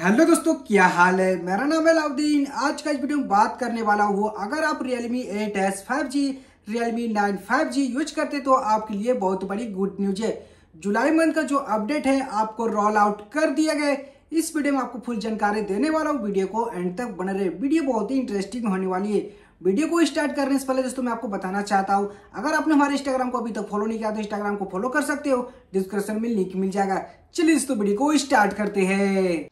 hello दोस्तों क्या हाल है मेरा नाम है लाउद्दीन आज का इस वीडियो में बात करने वाला हूँ अगर आप Realme eight S five G Realme nine five G use करते तो आपके लिए बहुत बड़ी गुड न्यूज है जुलाई मंथ का जो अपडेट है आपको रोल आउट कर दिया गया इस वीडियो में आपको फुल जानकारी देने वाला हूँ वीडियो को एंड तक बने रहे वीडियो बहुत ही इंटरेस्टिंग होने वाली है वीडियो को स्टार्ट करने से पहले दोस्तों मैं आपको बताना चाहता हूँ अगर आपने हमारे इंस्टाग्राम को अभी तक तो फॉलो नहीं किया तो इंस्टाग्राम को फॉलो कर सकते हो डिस्क्रिप्शन में लिंक मिल जाएगा चलिए दोस्तों वीडियो को स्टार्ट करते हैं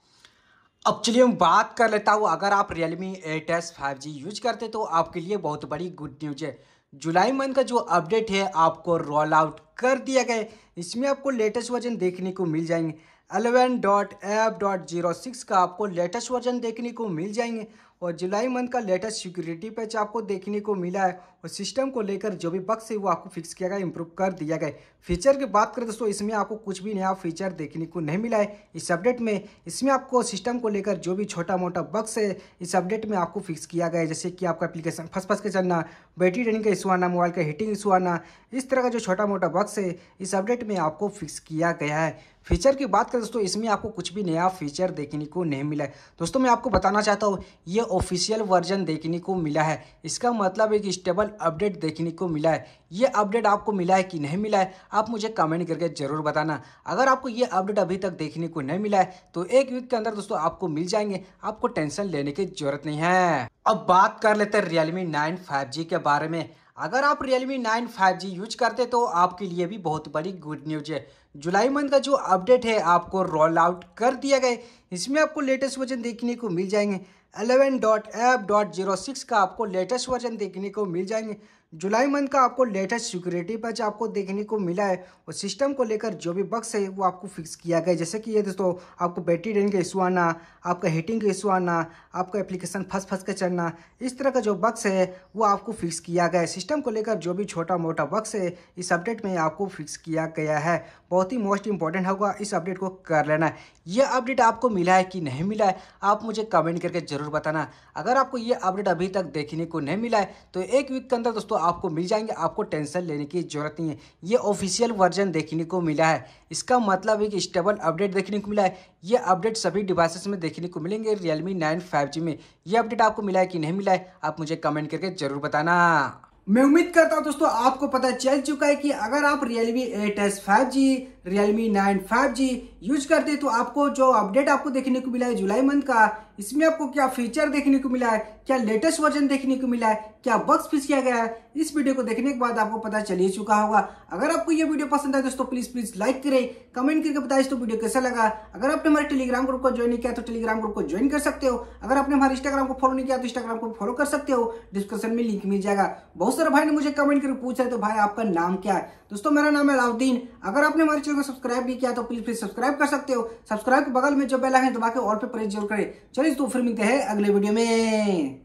अब चलिए हम बात कर लेता हूँ अगर आप Realme S five G use करते तो आपके लिए बहुत बड़ी गुड न्यूज है जुलाई मंथ का जो अपडेट है आपको रोल आउट कर दिया गया इसमें आपको लेटेस्ट वर्जन देखने को मिल जाएंगे डॉट डॉट ज़ीरो सिक्स का आपको लेटेस्ट वर्जन देखने को मिल जाएंगे और जुलाई मंथ का लेटेस्ट सिक्योरिटी पैच आपको देखने को मिला है और सिस्टम को लेकर जो भी बक्स है वो आपको फिक्स किया गया इंप्रूव कर दिया गया फीचर की बात करें दोस्तों इसमें आपको कुछ भी नया फीचर देखने को नहीं मिला है इस अपडेट में इसमें आपको सिस्टम को लेकर जो भी छोटा मोटा बक्स है इस अपडेट में आपको फिक्स किया गया जैसे कि आपका एप्लीकेशन फंस फंस के चलना बैटरी ड्रेनिंग का इशू आना मोबाइल का हीटिंग इशू आना इस तरह का जो छोटा मोटा बक्स है इस अपडेट में आपको फिक्स किया गया है फीचर की बात करें दोस्तों इसमें आपको कुछ भी नया फीचर देखने को नहीं मिला है दोस्तों मैं आपको बताना चाहता हूँ ये ऑफिशियल वर्जन देखने को मिला है इसका मतलब एक स्टेबल अपडेट देखने को मिला है ये अपडेट आपको मिला है कि नहीं मिला है आप मुझे कमेंट करके ज़रूर बताना अगर आपको ये अपडेट अभी तक देखने को नहीं मिला है तो एक वीक के अंदर दोस्तों आपको मिल जाएंगे आपको टेंशन लेने की जरूरत नहीं है अब बात कर लेते हैं रियलमी नाइन फाइव के बारे में अगर आप Realme 9 5G यूज करते तो आपके लिए भी बहुत बड़ी गुड न्यूज है जुलाई मंथ का जो अपडेट है आपको रोल आउट कर दिया गया इसमें आपको लेटेस्ट वर्जन देखने को मिल जाएंगे 11.app.06 का आपको लेटेस्ट वर्जन देखने को मिल जाएंगे जुलाई मंथ का आपको लेटेस्ट सिक्योरिटी पैच आपको देखने को मिला है और सिस्टम को लेकर जो भी बक्स है वो आपको फिक्स किया गया जैसे कि ये दोस्तों आपको बैटरी ड्रेन का इशू आना आपका हीटिंग का इशू आना आपका एप्लीकेशन फंस फंस के चलना इस तरह का जो बक्स है वो आपको फिक्स किया गया है सिस्टम को लेकर जो भी छोटा मोटा बक्स है इस अपडेट में आपको फिक्स किया गया है बहुत ही मोस्ट इंपॉर्टेंट होगा इस अपडेट को कर लेना यह अपडेट आपको मिला है कि नहीं मिला है आप मुझे कमेंट करके ज़रूर बताना अगर आपको ये अपडेट अभी तक देखने को नहीं मिला है तो एक वीक के अंदर दोस्तों आपको मिल जाएंगे आपको टेंशन लेने की ज़रूरत नहीं है ये ऑफिशियल वर्जन देखने को मिला है इसका मतलब एक स्टेबल अपडेट देखने को मिला है ये अपडेट सभी डिवाइसेस में देखने को मिलेंगे रियलमी नाइन फाइव में ये अपडेट आपको मिला है कि नहीं मिला है आप मुझे कमेंट करके ज़रूर बताना मैं उम्मीद करता हूँ दोस्तों आपको पता चल चुका है कि अगर आप Realme eight S five G Realme 9 5G use करते तो आपको जो अपडेट आपको देखने को मिला है जुलाई मंथ का इसमें आपको क्या फीचर देखने को मिला है क्या लेटेस्ट वर्जन देखने को मिला है क्या बक्स फिक्स किया गया है इस वीडियो को देखने के बाद आपको पता चल ही चुका होगा अगर आपको ये वीडियो पसंद आए दोस्तों प्लीज प्लीज लाइक करें कमेंट करके बताइए तो वीडियो कैसा लगा अगर आपने हमारे टेलीग्राम ग्रुप को ज्वाइन नहीं किया तो टेलीग्राम ग्रुप को ज्वाइन कर सकते हो अगर आपने हमारे इंस्टाग्राम को फॉलो नहीं किया तो इंस्टाग्राम को फॉलो कर सकते हो डिस्क्रिप्शन में लिंक मिल जाएगा बहुत सारे भाई ने मुझे कमेंट करके पूछा है तो भाई आपका नाम क्या है दोस्तों मेरा नाम है अलाउद्दीन अगर आपने हमारे चैनल को सब्सक्राइब नहीं किया तो प्लीज प्लीज सब्सक्राइब कर सकते हो सब्सक्राइब के बगल में जो बेल आइकन दबा के और पे प्रेस जरूर करें चलिए तो फिर मिलते हैं अगले वीडियो में